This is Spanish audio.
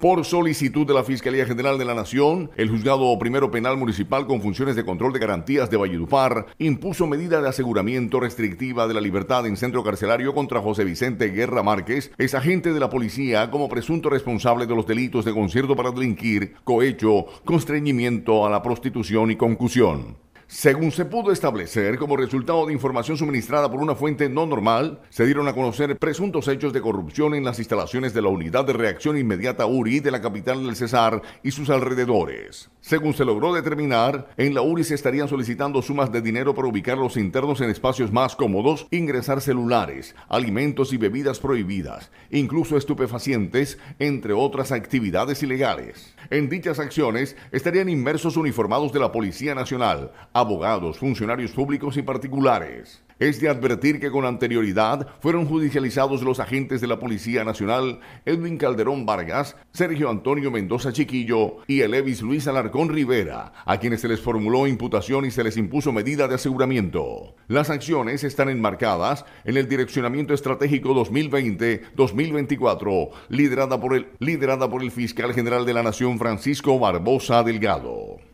Por solicitud de la Fiscalía General de la Nación, el Juzgado Primero Penal Municipal con funciones de control de garantías de Valledupar impuso medida de aseguramiento restrictiva de la libertad en centro carcelario contra José Vicente Guerra Márquez, ex agente de la policía como presunto responsable de los delitos de concierto para delinquir, cohecho, constreñimiento a la prostitución y concusión. Según se pudo establecer como resultado de información suministrada por una fuente no normal, se dieron a conocer presuntos hechos de corrupción en las instalaciones de la Unidad de Reacción Inmediata URI de la capital del Cesar y sus alrededores. Según se logró determinar, en la URI se estarían solicitando sumas de dinero para ubicar los internos en espacios más cómodos, ingresar celulares, alimentos y bebidas prohibidas, incluso estupefacientes, entre otras actividades ilegales. En dichas acciones estarían inmersos uniformados de la Policía Nacional, abogados, funcionarios públicos y particulares. Es de advertir que con anterioridad fueron judicializados los agentes de la Policía Nacional, Edwin Calderón Vargas, Sergio Antonio Mendoza Chiquillo y Elevis Luis Alarcón con Rivera, a quienes se les formuló imputación y se les impuso medida de aseguramiento. Las acciones están enmarcadas en el Direccionamiento Estratégico 2020-2024, liderada por el fiscal general de la Nación Francisco Barbosa Delgado.